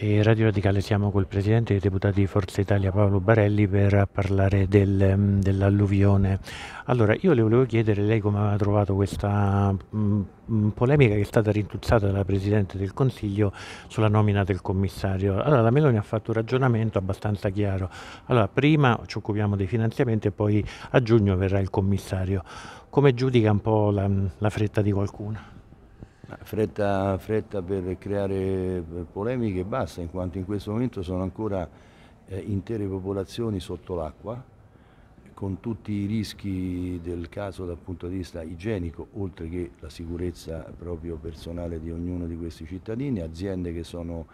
E Radio Radicale siamo col Presidente dei Deputati di Forza Italia Paolo Barelli per parlare del, mm, dell'alluvione. Allora, io le volevo chiedere lei come aveva trovato questa mh, mm, mm, polemica che è stata rintuzzata dalla Presidente del Consiglio sulla nomina del commissario. Allora, la Meloni ha fatto un ragionamento abbastanza chiaro. Allora, prima ci occupiamo dei finanziamenti e poi a giugno verrà il commissario. Come giudica un po' la, la fretta di qualcuno? Fretta, fretta, per creare polemiche e basta, in quanto in questo momento sono ancora eh, intere popolazioni sotto l'acqua, con tutti i rischi del caso dal punto di vista igienico, oltre che la sicurezza proprio personale di ognuno di questi cittadini, aziende che sono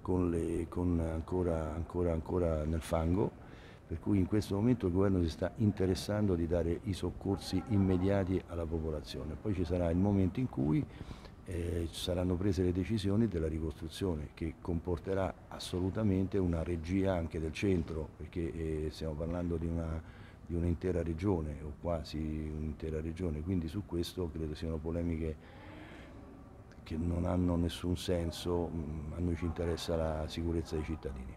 con le, con ancora, ancora, ancora nel fango, per cui in questo momento il governo si sta interessando di dare i soccorsi immediati alla popolazione. Poi ci sarà il momento in cui eh, saranno prese le decisioni della ricostruzione che comporterà assolutamente una regia anche del centro perché eh, stiamo parlando di una di un'intera regione o quasi un'intera regione, quindi su questo credo siano polemiche che non hanno nessun senso, mm, a noi ci interessa la sicurezza dei cittadini.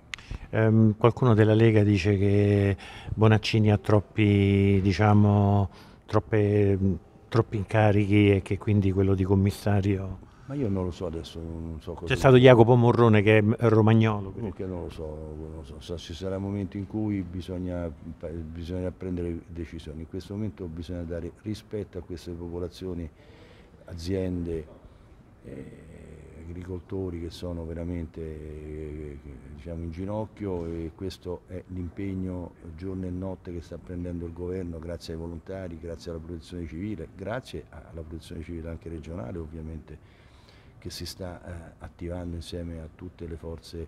Um, qualcuno della Lega dice che Bonaccini ha troppi, diciamo, troppe mm, troppi incarichi e che quindi quello di commissario... Ma io non lo so adesso, non so cosa... C'è stato Jacopo Morrone che è romagnolo. Quindi. non lo so, non lo so. ci sarà un momento in cui bisogna, bisogna prendere decisioni. In questo momento bisogna dare rispetto a queste popolazioni, aziende. Eh, agricoltori che sono veramente eh, diciamo, in ginocchio e questo è l'impegno giorno e notte che sta prendendo il governo grazie ai volontari, grazie alla protezione civile, grazie alla protezione civile anche regionale ovviamente che si sta eh, attivando insieme a tutte le forze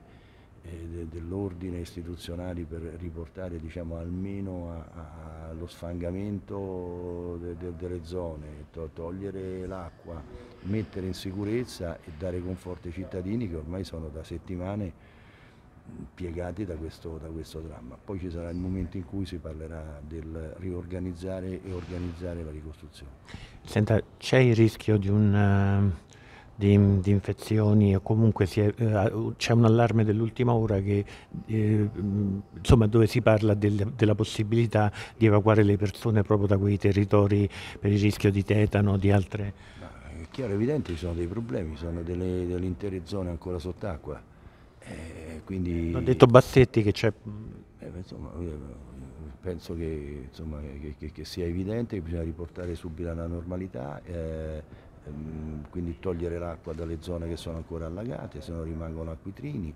eh, dell'ordine istituzionali per riportare diciamo, almeno allo sfangamento de, de, delle zone, to, togliere l'acqua, mettere in sicurezza e dare conforto ai cittadini che ormai sono da settimane piegati da questo, da questo dramma. Poi ci sarà il momento in cui si parlerà del riorganizzare e organizzare la ricostruzione. Senta, c'è il rischio di un... Uh di, di infezioni o comunque è, eh, c'è un allarme dell'ultima ora che, eh, insomma, dove si parla del, della possibilità di evacuare le persone proprio da quei territori per il rischio di tetano, di altre... È chiaro, evidente, ci sono dei problemi, sono delle, delle intere zone ancora sott'acqua. Eh, quindi... Ho detto Bassetti che c'è... Eh, insomma, eh, penso che, insomma, che, che, che, sia evidente che bisogna riportare subito alla normalità. Eh, ehm, quindi togliere l'acqua dalle zone che sono ancora allagate, se no rimangono acquitrini,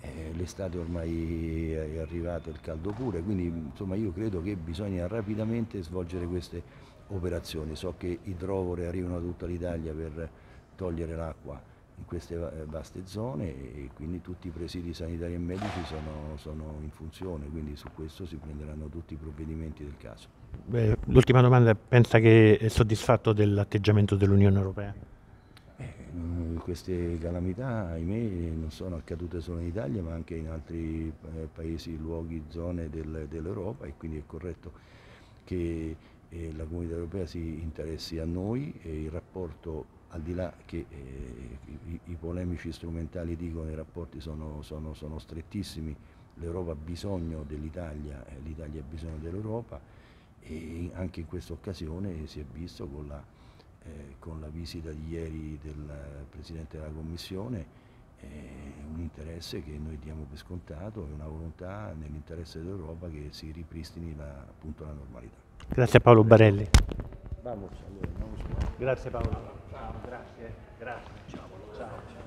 eh, l'estate ormai è arrivata il caldo pure, quindi insomma io credo che bisogna rapidamente svolgere queste operazioni, so che i idrovore arrivano da tutta l'Italia per togliere l'acqua in queste eh, vaste zone e quindi tutti i presidi sanitari e medici sono, sono in funzione, quindi su questo si prenderanno tutti i provvedimenti del caso. L'ultima domanda, pensa che è soddisfatto dell'atteggiamento dell'Unione Europea? queste calamità, ahimè, non sono accadute solo in Italia ma anche in altri eh, paesi, luoghi, zone del, dell'Europa e quindi è corretto che eh, la comunità europea si interessi a noi e il rapporto al di là che eh, i, i, polemici strumentali dicono i rapporti sono, sono, sono strettissimi, l'Europa ha bisogno dell'Italia, eh, l'Italia ha bisogno dell'Europa e anche in questa occasione si è visto con la eh, con la visita di ieri del Presidente della Commissione, è un interesse che noi diamo per scontato e una volontà nell'interesse dell'Europa che si ripristini la, appunto la normalità. Grazie Paolo Barelli. Vamos, allora, vamos. Grazie Paolo. Ciao, grazie. grazie. Ciao, ciao.